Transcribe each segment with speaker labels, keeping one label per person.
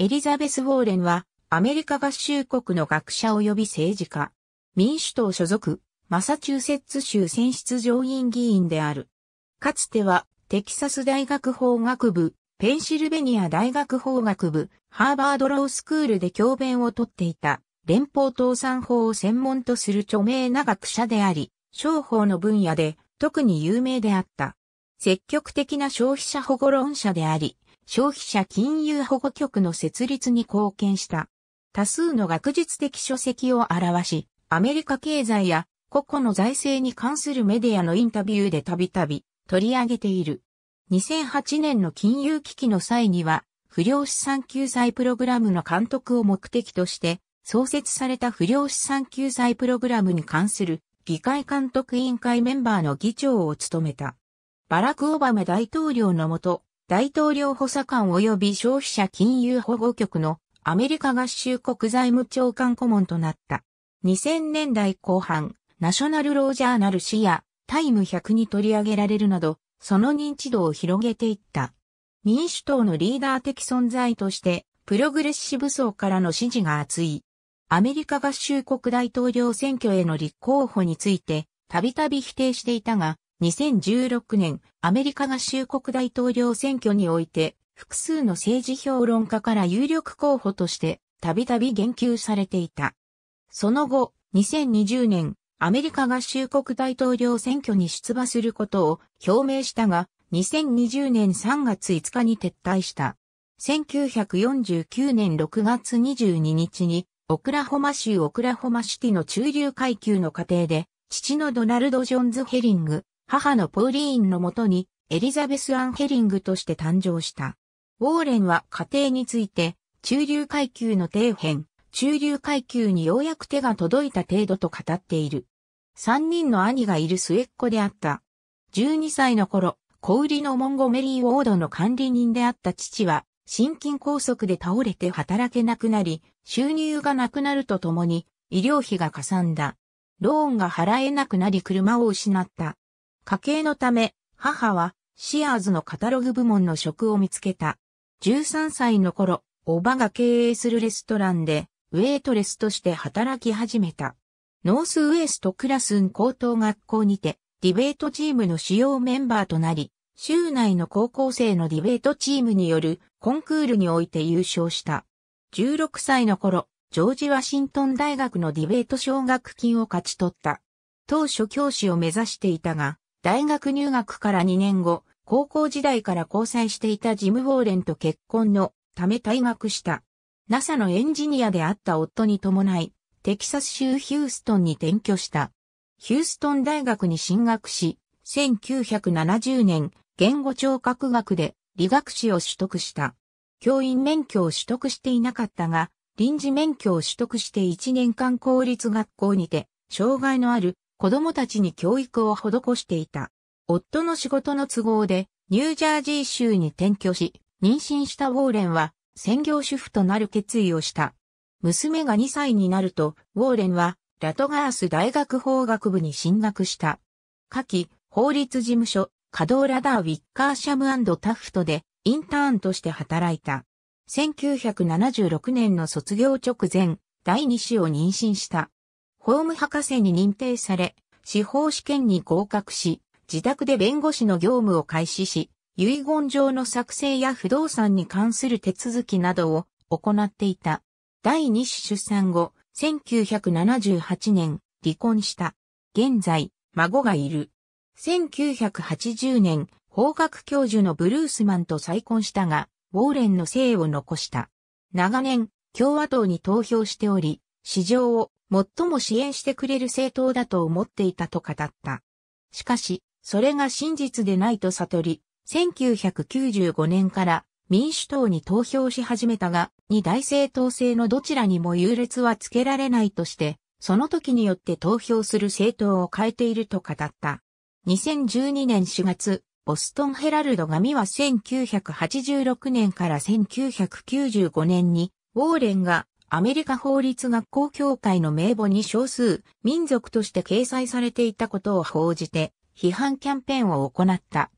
Speaker 1: エリザベス・ウォーレンは、アメリカ合衆国の学者及び政治家、民主党所属、マサチューセッツ州選出上院議員である。かつては、テキサス大学法学部、ペンシルベニア大学法学部、ハーバードロースクールで教鞭をとっていた、連邦倒産法を専門とする著名な学者であり、商法の分野で特に有名であった。積極的な消費者保護論者であり、消費者金融保護局の設立に貢献した。多数の学術的書籍を表し、アメリカ経済や個々の財政に関するメディアのインタビューでたびたび取り上げている。2008年の金融危機の際には、不良資産救済プログラムの監督を目的として、創設された不良資産救済プログラムに関する議会監督委員会メンバーの議長を務めた。バラク・オバマ大統領のもと、大統領補佐官及び消費者金融保護局のアメリカ合衆国財務長官顧問となった。2000年代後半、ナショナルロージャーナル誌やタイム100に取り上げられるなど、その認知度を広げていった。民主党のリーダー的存在として、プログレッシブ層からの支持が厚い。アメリカ合衆国大統領選挙への立候補について、たびたび否定していたが、2016年、アメリカ合衆国大統領選挙において、複数の政治評論家から有力候補として、たびたび言及されていた。その後、2020年、アメリカ合衆国大統領選挙に出馬することを表明したが、2020年3月5日に撤退した。1949年6月22日に、オクラホマ州オクラホマシティの中流階級の家庭で、父のドナルド・ジョンズ・ヘリング、母のポーリーンのもとにエリザベス・アン・ヘリングとして誕生した。ウォーレンは家庭について、中流階級の底辺、中流階級にようやく手が届いた程度と語っている。三人の兄がいる末っ子であった。12歳の頃、小売りのモンゴメリー・ウォードの管理人であった父は、心筋梗塞で倒れて働けなくなり、収入がなくなるとともに、医療費がかさんだ。ローンが払えなくなり車を失った。家計のため、母はシアーズのカタログ部門の職を見つけた。13歳の頃、おばが経営するレストランで、ウェイトレスとして働き始めた。ノースウエストクラスン高等学校にて、ディベートチームの主要メンバーとなり、州内の高校生のディベートチームによるコンクールにおいて優勝した。16歳の頃、ジョージ・ワシントン大学のディベート奨学金を勝ち取った。当初教師を目指していたが、大学入学から2年後、高校時代から交際していたジム・ウォーレンと結婚のため退学した。NASA のエンジニアであった夫に伴い、テキサス州ヒューストンに転居した。ヒューストン大学に進学し、1970年、言語聴覚学で理学士を取得した。教員免許を取得していなかったが、臨時免許を取得して1年間公立学校にて、障害のある子供たちに教育を施していた。夫の仕事の都合で、ニュージャージー州に転居し、妊娠したウォーレンは、専業主婦となる決意をした。娘が2歳になると、ウォーレンは、ラトガース大学法学部に進学した。下記、法律事務所、カドーラダー・ウィッカーシャムタフトで、インターンとして働いた。1976年の卒業直前、第2子を妊娠した。公務博士に認定され、司法試験に合格し、自宅で弁護士の業務を開始し、遺言状の作成や不動産に関する手続きなどを行っていた。第二子出産後、1978年、離婚した。現在、孫がいる。1980年、法学教授のブルースマンと再婚したが、ウォーレンの姓を残した。長年、共和党に投票しており、市場を最も支援してくれる政党だと思っていたと語った。しかし、それが真実でないと悟り、1995年から民主党に投票し始めたが、二大政党制のどちらにも優劣はつけられないとして、その時によって投票する政党を変えていると語った。2012年4月、ボストンヘラルド紙は1986年から1995年に、ウォーレンがアメリカ法律学校協会の名簿に少数民族として掲載されていたことを報じて批判キャンペーンを行った。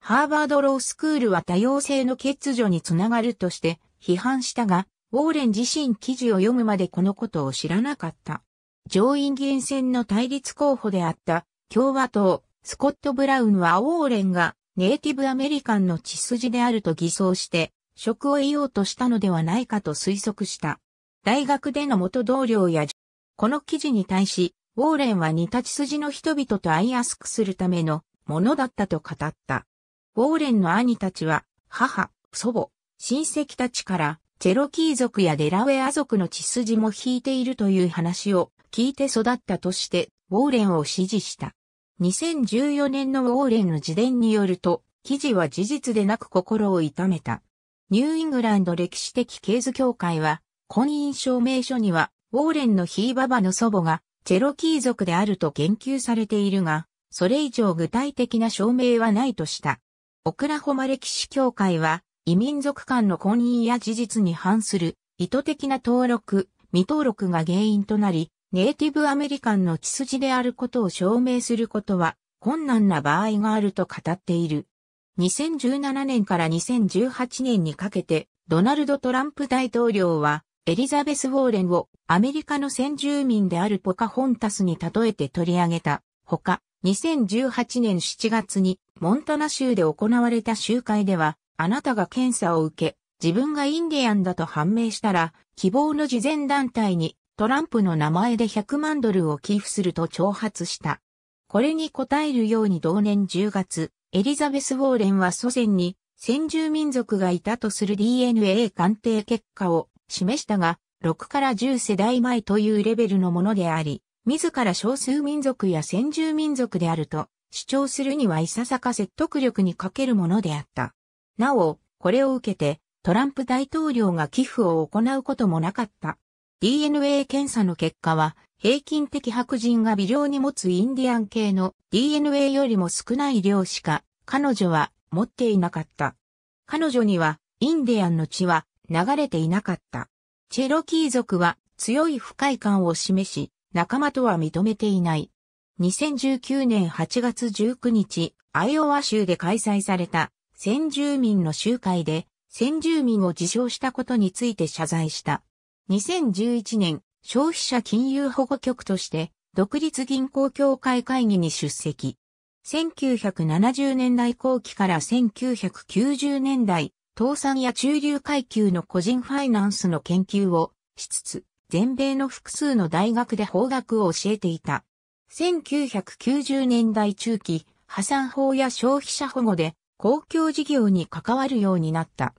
Speaker 1: ハーバードロースクールは多様性の欠如につながるとして批判したが、ウォーレン自身記事を読むまでこのことを知らなかった。上院議員選の対立候補であった共和党スコット・ブラウンはウォーレンがネイティブアメリカンの血筋であると偽装して職を得ようとしたのではないかと推測した。大学での元同僚や、この記事に対し、ウォーレンは似た血筋の人々と会いやすくするためのものだったと語った。ウォーレンの兄たちは、母、祖母、親戚たちから、チェロキー族やデラウェア族の血筋も引いているという話を聞いて育ったとして、ウォーレンを支持した。2014年のウォーレンの自伝によると、記事は事実でなく心を痛めた。ニューイングランド歴史的ケーズ協会は、婚姻証明書には、ウォーレンのヒーババの祖母が、チェロキー族であると言及されているが、それ以上具体的な証明はないとした。オクラホマ歴史協会は、異民族間の婚姻や事実に反する意図的な登録、未登録が原因となり、ネイティブアメリカンの血筋であることを証明することは困難な場合があると語っている。2017年から2018年にかけて、ドナルド・トランプ大統領は、エリザベス・ウォーレンをアメリカの先住民であるポカホンタスに例えて取り上げた。ほか、2018年7月にモンタナ州で行われた集会では、あなたが検査を受け、自分がインディアンだと判明したら、希望の慈善団体にトランプの名前で100万ドルを寄付すると挑発した。これに応えるように同年10月、エリザベス・ウォーレンは祖先に先住民族がいたとする DNA 鑑定結果を示したが、6から10世代前というレベルのものであり、自ら少数民族や先住民族であると主張するにはいささか説得力に欠けるものであった。なお、これを受けてトランプ大統領が寄付を行うこともなかった。DNA 検査の結果は、平均的白人が微量に持つインディアン系の DNA よりも少ない量しか彼女は持っていなかった。彼女にはインディアンの血は流れていなかった。チェロキー族は強い不快感を示し、仲間とは認めていない。2019年8月19日、アイオワ州で開催された先住民の集会で、先住民を自称したことについて謝罪した。2011年、消費者金融保護局として、独立銀行協会会議に出席。1970年代後期から1990年代倒産や中流階級の個人ファイナンスの研究をしつつ、全米の複数の大学で法学を教えていた。1990年代中期、破産法や消費者保護で公共事業に関わるようになった。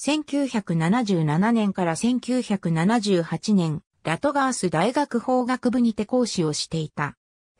Speaker 1: 1977年から1978年、ラトガース大学法学部にて講師をしていた。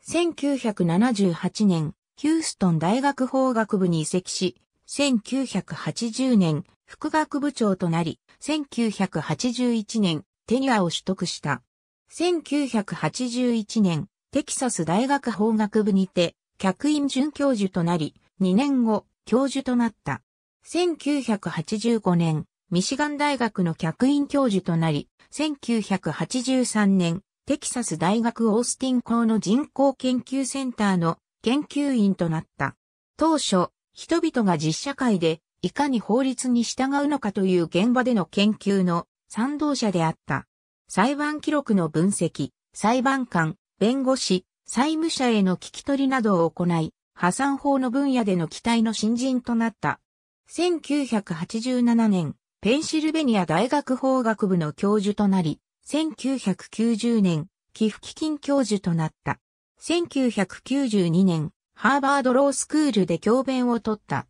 Speaker 1: 1978年、ヒューストン大学法学部に移籍し、1980年、副学部長となり、1981年、テニアを取得した。1981年、テキサス大学法学部にて、客員准教授となり、2年後、教授となった。1985年、ミシガン大学の客員教授となり、1983年、テキサス大学オースティン校の人口研究センターの研究員となった。当初、人々が実社会でいかに法律に従うのかという現場での研究の賛同者であった。裁判記録の分析、裁判官、弁護士、債務者への聞き取りなどを行い、破産法の分野での期待の新人となった。1987年、ペンシルベニア大学法学部の教授となり、1990年、寄付基金教授となった。1992年、ハーバードロースクールで教鞭を取った。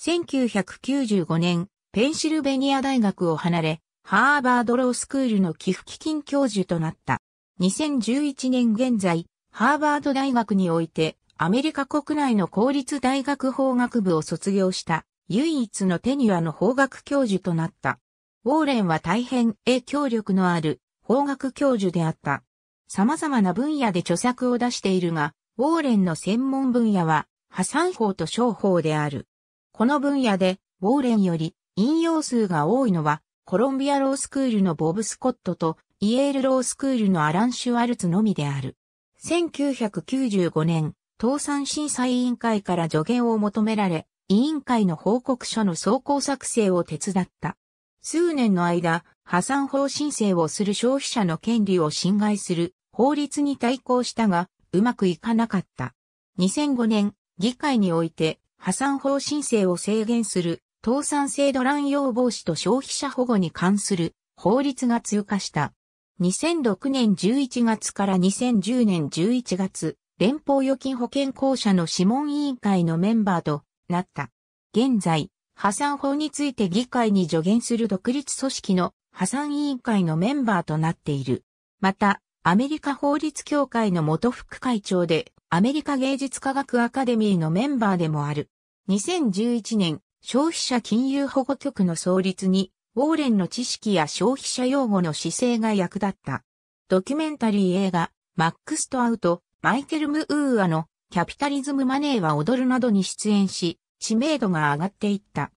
Speaker 1: 1995年、ペンシルベニア大学を離れ、ハーバードロースクールの寄付基金教授となった。2011年現在、ハーバード大学において、アメリカ国内の公立大学法学部を卒業した、唯一のテニュアの法学教授となった。ウォーレンは大変影響力のある法学教授であった。様々な分野で著作を出しているが、ウォーレンの専門分野は、破産法と商法である。この分野で、ウォーレンより引用数が多いのは、コロンビアロースクールのボブ・スコットと、イエールロースクールのアラン・シュワルツのみである。1995年、倒産審査委員会から助言を求められ、委員会の報告書の走行作成を手伝った。数年の間、破産法申請をする消費者の権利を侵害する法律に対抗したが、うまくいかなかった。2005年、議会において破産法申請を制限する倒産制度乱用防止と消費者保護に関する法律が通過した。2006年11月から2010年11月、連邦預金保険公社の諮問委員会のメンバーとなった。現在、破産法について議会に助言する独立組織の破産委員会のメンバーとなっている。また、アメリカ法律協会の元副会長で、アメリカ芸術科学アカデミーのメンバーでもある。2011年、消費者金融保護局の創立に、ウォーレンの知識や消費者用語の姿勢が役立った。ドキュメンタリー映画、マックスとアウト、マイケル・ムーアの、キャピタリズム・マネーは踊るなどに出演し、知名度が上がっていった。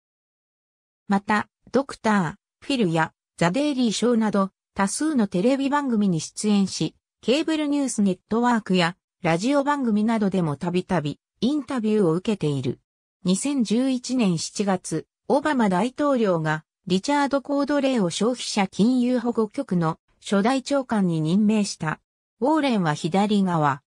Speaker 1: また、ドクター、フィルやザ・デイリーショーなど、多数のテレビ番組に出演し、ケーブルニュースネットワークやラジオ番組などでもたびたびインタビューを受けている。2011年7月、オバマ大統領がリチャード・コードレイを消費者金融保護局の初代長官に任命した。ウォーレンは左側。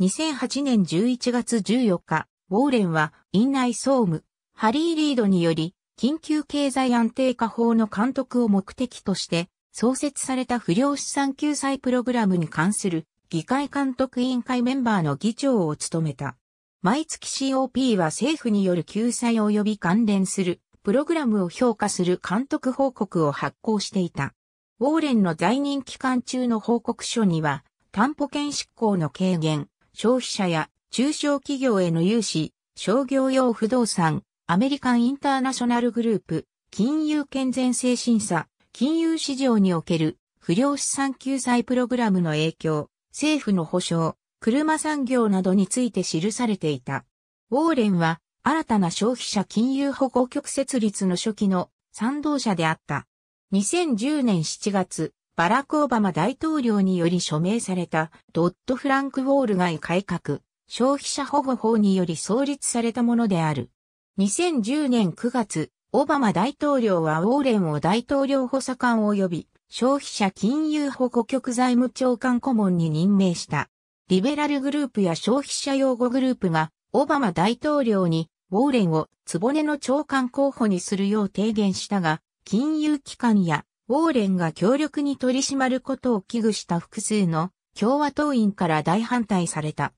Speaker 1: 2008年11月14日、ウォーレンは院内総務、ハリー・リードにより緊急経済安定化法の監督を目的として創設された不良資産救済プログラムに関する議会監督委員会メンバーの議長を務めた。毎月 COP は政府による救済及び関連するプログラムを評価する監督報告を発行していた。ウォーレンの在任期間中の報告書には、担保権執行の軽減、消費者や中小企業への融資、商業用不動産、アメリカンインターナショナルグループ、金融健全性審査、金融市場における不良資産救済プログラムの影響、政府の保障、車産業などについて記されていた。ウォーレンは新たな消費者金融保護局設立の初期の賛同者であった。2010年7月、バラク・オバマ大統領により署名されたドット・フランク・ウォール街改革、消費者保護法により創立されたものである。2010年9月、オバマ大統領はウォーレンを大統領補佐官及び消費者金融保護局財務長官顧問に任命した。リベラルグループや消費者擁護グループがオバマ大統領にウォーレンを壺の長官候補にするよう提言したが、金融機関やウォーレンが強力に取り締まることを危惧した複数の共和党員から大反対された。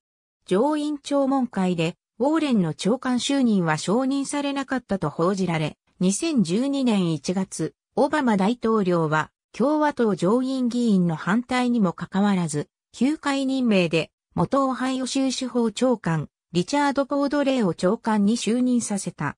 Speaker 1: 上院聴聞会でウォーレンの長官就任は承認されなかったと報じられ、2012年1月、オバマ大統領は共和党上院議員の反対にもかかわらず、休会任命で元オハイオ州司法長官、リチャード・ポードレイを長官に就任させた。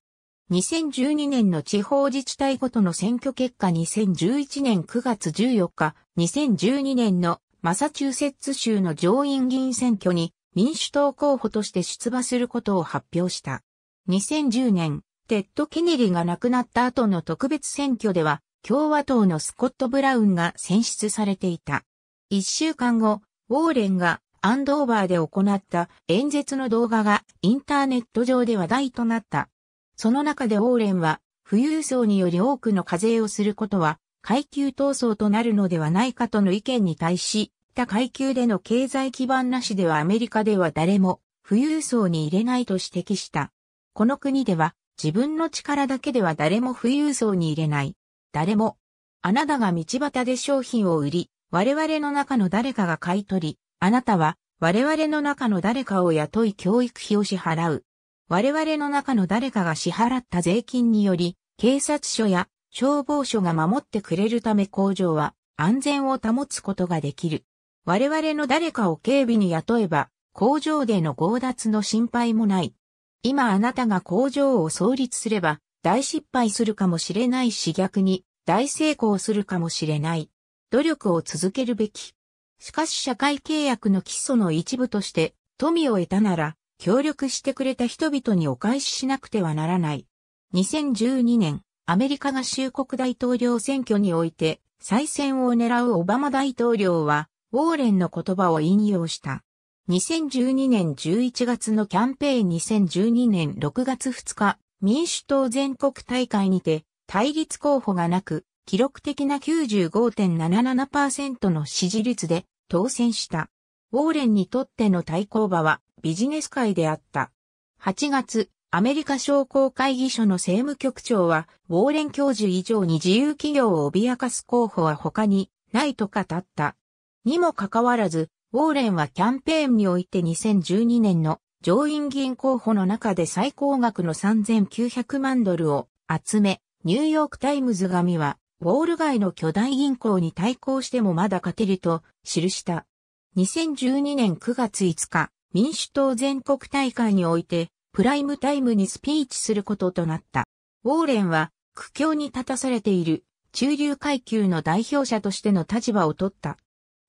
Speaker 1: 2012年の地方自治体ごとの選挙結果2011年9月14日、2012年のマサチューセッツ州の上院議員選挙に民主党候補として出馬することを発表した。2010年、テッド・ケネディが亡くなった後の特別選挙では、共和党のスコット・ブラウンが選出されていた。一週間後、ウォーレンがアンドーバーで行った演説の動画がインターネット上で話題となった。その中でウォーレンは、富裕層により多くの課税をすることは、階級闘争となるのではないかとの意見に対し、他階級での経済基盤なしではアメリカでは誰も富裕層に入れないと指摘した。この国では自分の力だけでは誰も富裕層に入れない。誰も。あなたが道端で商品を売り、我々の中の誰かが買い取り、あなたは我々の中の誰かを雇い教育費を支払う。我々の中の誰かが支払った税金により、警察署や消防署が守ってくれるため工場は安全を保つことができる。我々の誰かを警備に雇えば、工場での強奪の心配もない。今あなたが工場を創立すれば、大失敗するかもしれないし逆に、大成功するかもしれない。努力を続けるべき。しかし社会契約の基礎の一部として、富を得たなら、協力してくれた人々にお返ししなくてはならない。2012年、アメリカが衆国大統領選挙において、再選を狙うオバマ大統領は、ウォーレンの言葉を引用した。2012年11月のキャンペーン2012年6月2日、民主党全国大会にて、対立候補がなく、記録的な95.77%の支持率で当選した。ウォーレンにとっての対抗馬はビジネス界であった。8月、アメリカ商工会議所の政務局長は、ウォーレン教授以上に自由企業を脅かす候補は他にないと語った。にもかかわらず、ウォーレンはキャンペーンにおいて2012年の上院議員候補の中で最高額の3900万ドルを集め、ニューヨークタイムズ紙は、ウォール街の巨大銀行に対抗してもまだ勝てると記した。2012年9月5日、民主党全国大会において、プライムタイムにスピーチすることとなった。ウォーレンは、苦境に立たされている中流階級の代表者としての立場を取った。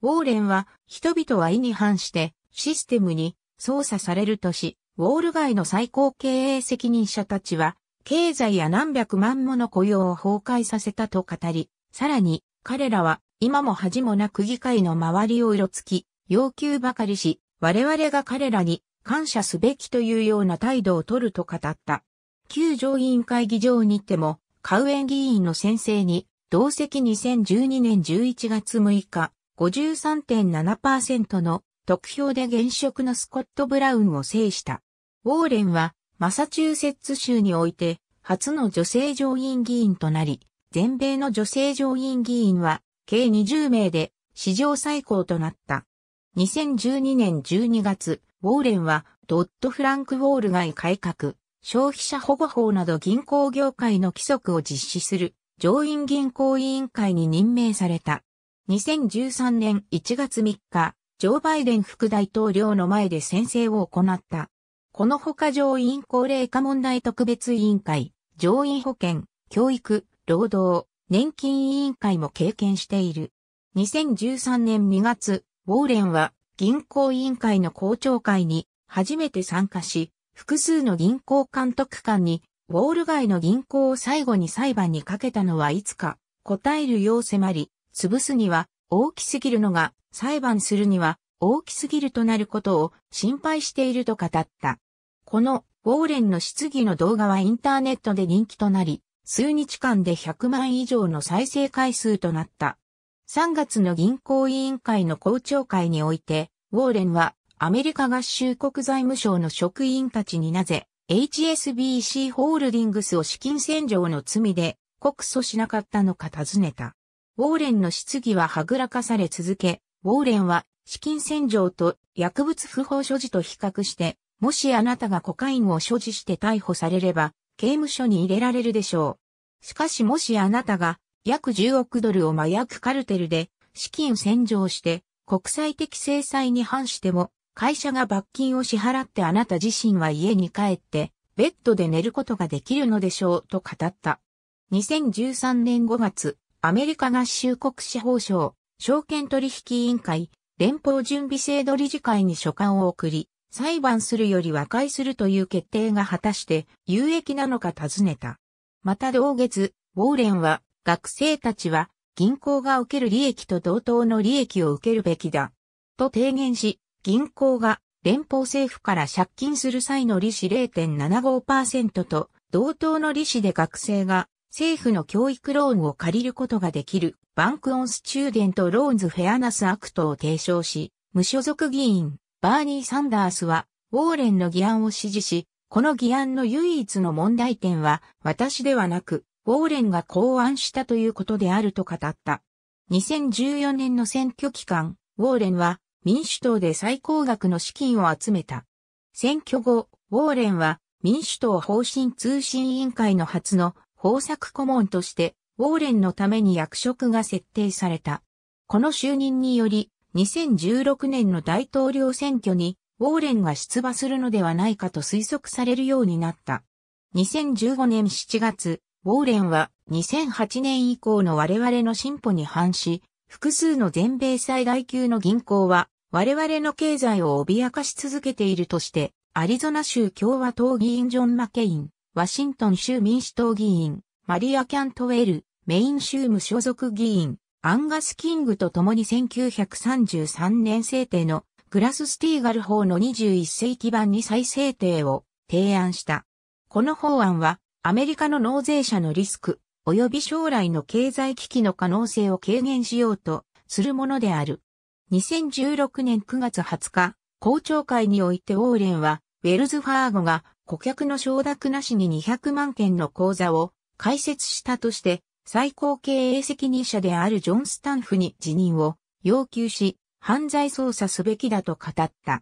Speaker 1: ウォーレンは人々は意に反してシステムに操作されるとし、ウォール街の最高経営責任者たちは経済や何百万もの雇用を崩壊させたと語り、さらに彼らは今も恥もなく議会の周りをうろつき、要求ばかりし、我々が彼らに感謝すべきというような態度を取ると語った。旧上院会議場にても、カウエン議員の先生に、同席2012年11月6日、53.7%の得票で現職のスコット・ブラウンを制した。ウォーレンはマサチューセッツ州において初の女性上院議員となり、全米の女性上院議員は計20名で史上最高となった。2012年12月、ウォーレンはドット・フランク・ウォール街改革、消費者保護法など銀行業界の規則を実施する上院銀行委員会に任命された。2013年1月3日、ジョー・バイデン副大統領の前で宣誓を行った。このほか上院高齢化問題特別委員会、上院保健、教育、労働、年金委員会も経験している。2013年2月、ウォーレンは銀行委員会の公聴会に初めて参加し、複数の銀行監督官に、ウォール街の銀行を最後に裁判にかけたのはいつか、答えるよう迫り、潰すには大きすぎるのが裁判するには大きすぎるとなることを心配していると語った。このウォーレンの質疑の動画はインターネットで人気となり、数日間で100万以上の再生回数となった。3月の銀行委員会の公聴会において、ウォーレンはアメリカ合衆国財務省の職員たちになぜ HSBC ホールディングスを資金洗浄の罪で告訴しなかったのか尋ねた。ウォーレンの質疑ははぐらかされ続け、ウォーレンは資金洗浄と薬物不法所持と比較して、もしあなたがコカインを所持して逮捕されれば、刑務所に入れられるでしょう。しかしもしあなたが約10億ドルを麻薬カルテルで資金洗浄して国際的制裁に反しても会社が罰金を支払ってあなた自身は家に帰ってベッドで寝ることができるのでしょうと語った。2013年5月、アメリカ合衆国司法省、証券取引委員会、連邦準備制度理事会に書簡を送り、裁判するより和解するという決定が果たして有益なのか尋ねた。また同月、ウォーレンは、学生たちは、銀行が受ける利益と同等の利益を受けるべきだ。と提言し、銀行が連邦政府から借金する際の利子0.75%と同等の利子で学生が政府の教育ローンを借りることができるバンクオンスチューデントローンズフェアナスアクトを提唱し、無所属議員バーニー・サンダースはウォーレンの議案を支持し、この議案の唯一の問題点は私ではなく、ウォーレンが考案したということであると語った。2014年の選挙期間、ウォーレンは民主党で最高額の資金を集めた。選挙後、ウォーレンは民主党方針通信委員会の初の豊作顧問として、ウォーレンのために役職が設定された。この就任により、2016年の大統領選挙に、ウォーレンが出馬するのではないかと推測されるようになった。2015年7月、ウォーレンは2008年以降の我々の進歩に反し、複数の全米最大級の銀行は我々の経済を脅かし続けているとして、アリゾナ州共和党議員ジョン・マケイン、ワシントン州民主党議員、マリア・キャントウェル、メイン州無所属議員、アンガス・キングと共に1933年制定のグラス・スティーガル法の21世紀版に再制定を提案した。この法案は、アメリカの納税者のリスク、及び将来の経済危機の可能性を軽減しようとするものである。2016年9月20日、公聴会においてオーレンは、ウェルズ・ファーゴが顧客の承諾なしに200万件の口座を開設したとして、最高経営責任者であるジョン・スタンフに辞任を要求し、犯罪捜査すべきだと語った。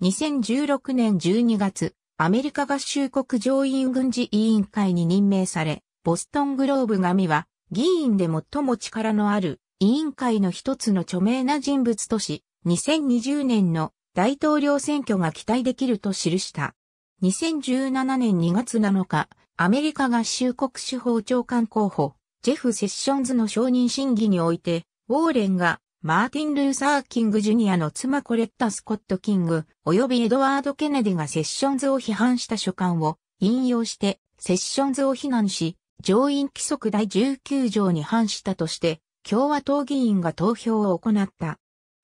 Speaker 1: 2016年12月、アメリカ合衆国上院軍事委員会に任命され、ボストングローブ紙は、議員で最も力のある委員会の一つの著名な人物とし、2020年の大統領選挙が期待できると記した。2017年2月7日、アメリカ合衆国司法長官候補、ジェフ・セッションズの承認審議において、ウォーレンが、マーティン・ルーサー・キング・ジュニアの妻コレッタ・スコット・キング、及びエドワード・ケネディがセッションズを批判した書簡を引用して、セッションズを非難し、上院規則第19条に反したとして、共和党議員が投票を行った。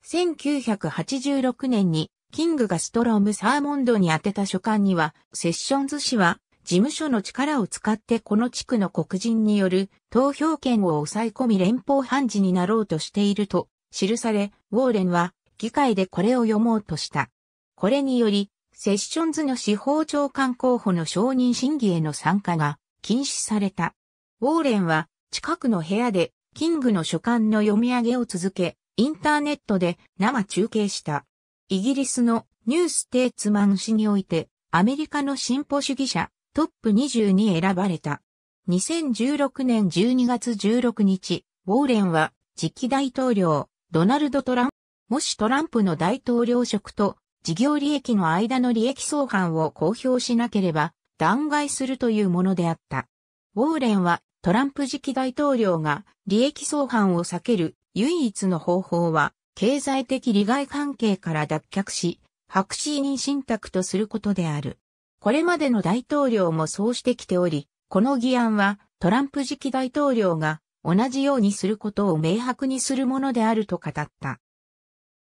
Speaker 1: 1986年にキングがストローム・サーモンドに宛てた書簡には、セッションズ氏は、事務所の力を使ってこの地区の黒人による投票権を抑え込み連邦判事になろうとしていると記され、ウォーレンは議会でこれを読もうとした。これにより、セッションズの司法長官候補の承認審議への参加が禁止された。ウォーレンは近くの部屋でキングの書簡の読み上げを続け、インターネットで生中継した。イギリスのニューステーツマン誌において、アメリカの進歩主義者トップ20に選ばれた。2016年12月16日、ウォーレンは次期大統領、ドナルド・トランプ、もしトランプの大統領職と事業利益の間の利益相反を公表しなければ弾劾するというものであった。ウォーレンはトランプ次期大統領が利益相反を避ける唯一の方法は経済的利害関係から脱却し、白紙に信託とすることである。これまでの大統領もそうしてきており、この議案はトランプ次期大統領が同じようにすることを明白にするものであると語った。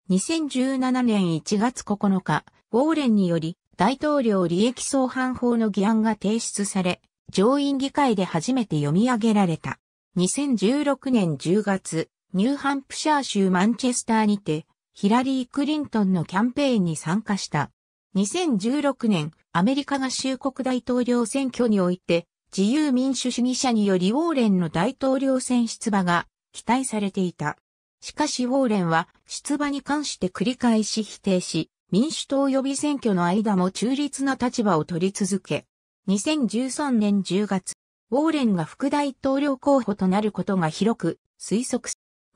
Speaker 1: 2017年1月9日、ウォーレンにより大統領利益相反法の議案が提出され、上院議会で初めて読み上げられた。2016年10月、ニューハンプシャー州マンチェスターにて、ヒラリー・クリントンのキャンペーンに参加した。2016年、アメリカ合衆国大統領選挙において、自由民主主義者によりウォーレンの大統領選出馬が期待されていた。しかしウォーレンは出馬に関して繰り返し否定し、民主党予備選挙の間も中立な立場を取り続け、2013年10月、ウォーレンが副大統領候補となることが広く推測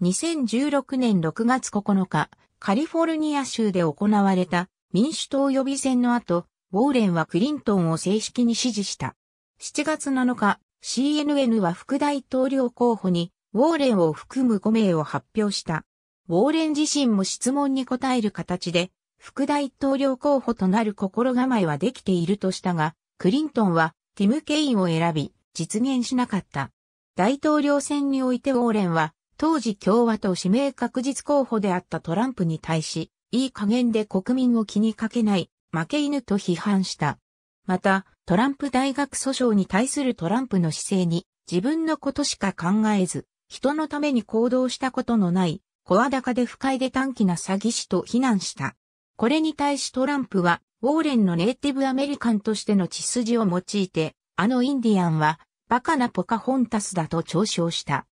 Speaker 1: 2016年6月9日、カリフォルニア州で行われた民主党予備選の後、ウォーレンはクリントンを正式に支持した。7月7日、CNN は副大統領候補にウォーレンを含む5名を発表した。ウォーレン自身も質問に答える形で、副大統領候補となる心構えはできているとしたが、クリントンはティム・ケインを選び、実現しなかった。大統領選においてウォーレンは当時共和党指名確実候補であったトランプに対し、いい加減で国民を気にかけない、負け犬と批判した。また、トランプ大学訴訟に対するトランプの姿勢に、自分のことしか考えず、人のために行動したことのない、声高で不快で短気な詐欺師と非難した。これに対しトランプは、ウォーレンのネイティブアメリカンとしての血筋を用いて、あのインディアンは、バカなポカホンタスだと嘲笑した。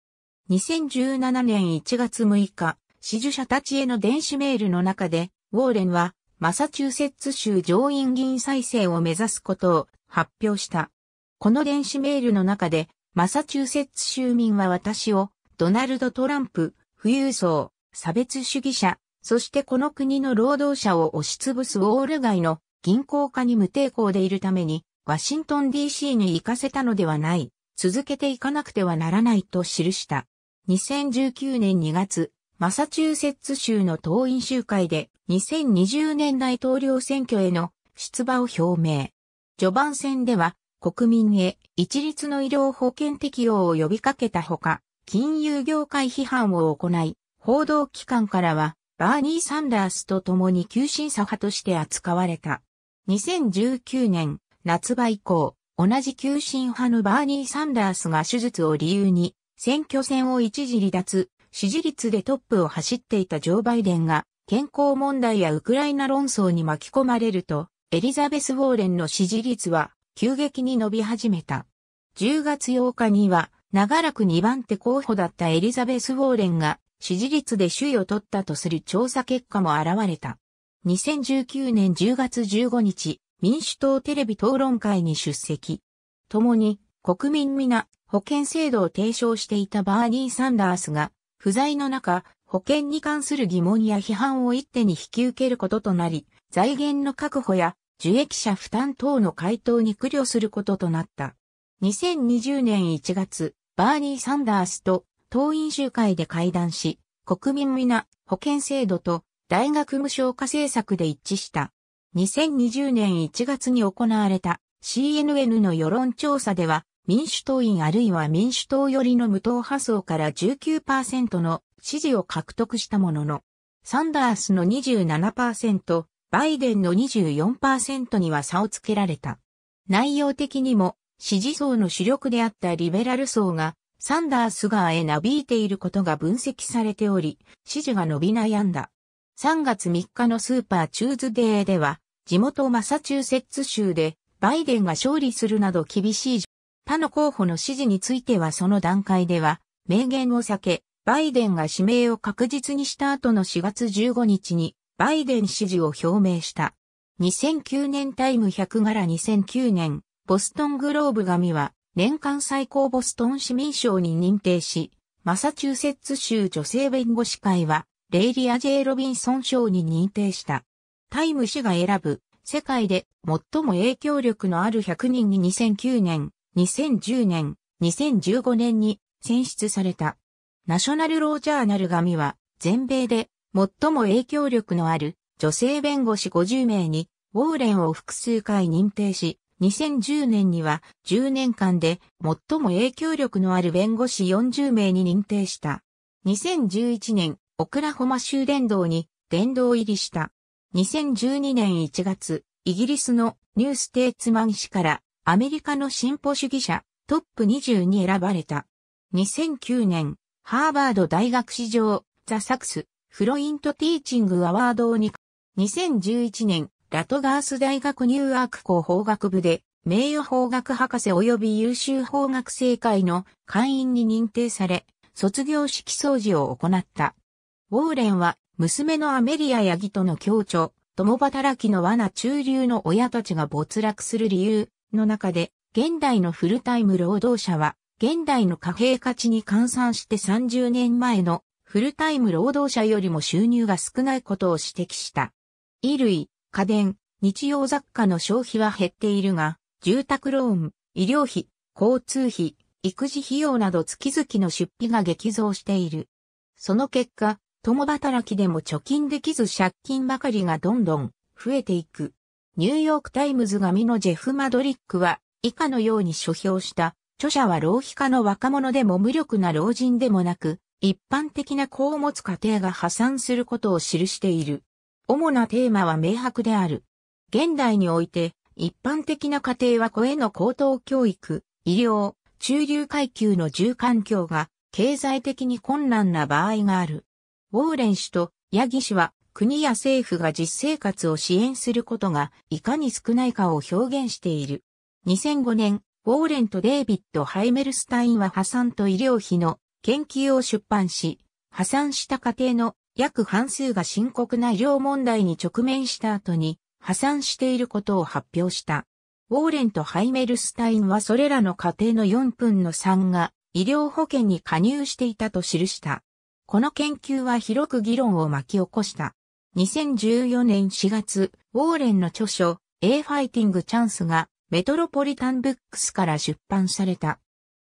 Speaker 1: 2017年1月6日、支持者たちへの電子メールの中で、ウォーレンは、マサチューセッツ州上院議員再生を目指すことを発表した。この電子メールの中で、マサチューセッツ州民は私を、ドナルド・トランプ、富裕層、差別主義者、そしてこの国の労働者を押しつぶすウォール街の銀行家に無抵抗でいるために、ワシントン DC に行かせたのではない、続けていかなくてはならないと記した。2019年2月、マサチューセッツ州の党員集会で2020年大統領選挙への出馬を表明。序盤戦では国民へ一律の医療保険適用を呼びかけたほか、金融業界批判を行い、報道機関からはバーニー・サンダースと共に急進左派として扱われた。2019年夏場以降、同じ急進派のバーニー・サンダースが手術を理由に選挙戦を一時離脱、支持率でトップを走っていたジョー・バイデンが、健康問題やウクライナ論争に巻き込まれると、エリザベス・ウォーレンの支持率は急激に伸び始めた。10月8日には、長らく2番手候補だったエリザベス・ウォーレンが支持率で首位を取ったとする調査結果も現れた。2019年10月15日、民主党テレビ討論会に出席。共に、国民皆、保険制度を提唱していたバーニー・サンダースが、不在の中、保険に関する疑問や批判を一手に引き受けることとなり、財源の確保や受益者負担等の回答に苦慮することとなった。2020年1月、バーニー・サンダースと党員集会で会談し、国民皆保険制度と大学無償化政策で一致した。2020年1月に行われた CNN の世論調査では民主党員あるいは民主党寄りの無党派層から19%の支持を獲得したものの、サンダースの27%、バイデンの24%には差をつけられた。内容的にも支持層の主力であったリベラル層がサンダース側へなびいていることが分析されており、支持が伸び悩んだ。3月3日のスーパーチューズデーでは、地元マサチューセッツ州でバイデンが勝利するなど厳しい他の候補の支持についてはその段階では、明言を避け、バイデンが指名を確実にした後の4月15日に、バイデン支持を表明した。2009年タイム100柄2009年、ボストングローブ紙は、年間最高ボストン市民賞に認定し、マサチューセッツ州女性弁護士会は、レイリア・ジェイ・ロビンソン賞に認定した。タイム氏が選ぶ、世界で最も影響力のある100人に2009年、2010年、2015年に選出された。ナショナルロージャーナル紙は全米で最も影響力のある女性弁護士50名にウォーレンを複数回認定し、2010年には10年間で最も影響力のある弁護士40名に認定した。2011年、オクラホマ州伝道に伝道入りした。2012年1月、イギリスのニューステーツマン氏からアメリカの進歩主義者、トップ20に選ばれた。2009年、ハーバード大学史上、ザ・サクス、フロイント・ティーチング・アワードに、2、2011年、ラトガース大学ニューアーク校法学部で、名誉法学博士及び優秀法学生会の会員に認定され、卒業式掃除を行った。ウォーレンは、娘のアメリア・ヤギとの協調、共働きの罠中流の親たちが没落する理由、の中で、現代のフルタイム労働者は、現代の貨幣価値に換算して30年前のフルタイム労働者よりも収入が少ないことを指摘した。衣類、家電、日用雑貨の消費は減っているが、住宅ローン、医療費、交通費、育児費用など月々の出費が激増している。その結果、共働きでも貯金できず借金ばかりがどんどん増えていく。ニューヨークタイムズ紙のジェフ・マドリックは、以下のように書評した、著者は浪費家の若者でも無力な老人でもなく、一般的な子を持つ家庭が破産することを記している。主なテーマは明白である。現代において、一般的な家庭は子への高等教育、医療、中流階級の住環境が経済的に困難な場合がある。ウォーレン氏とヤギ氏は国や政府が実生活を支援することがいかに少ないかを表現している。2005年、ウォーレンとデイビッド・ハイメルスタインは破産と医療費の研究を出版し、破産した家庭の約半数が深刻な医療問題に直面した後に破産していることを発表した。ウォーレンとハイメルスタインはそれらの家庭の4分の3が医療保険に加入していたと記した。この研究は広く議論を巻き起こした。2014年4月、ウォーレンの著書、A Fighting Chance が、メトロポリタンブックスから出版された。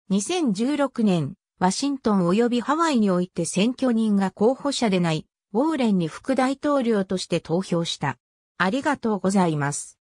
Speaker 1: 2016年、ワシントン及びハワイにおいて選挙人が候補者でない、ウォーレンに副大統領として投票した。ありがとうございます。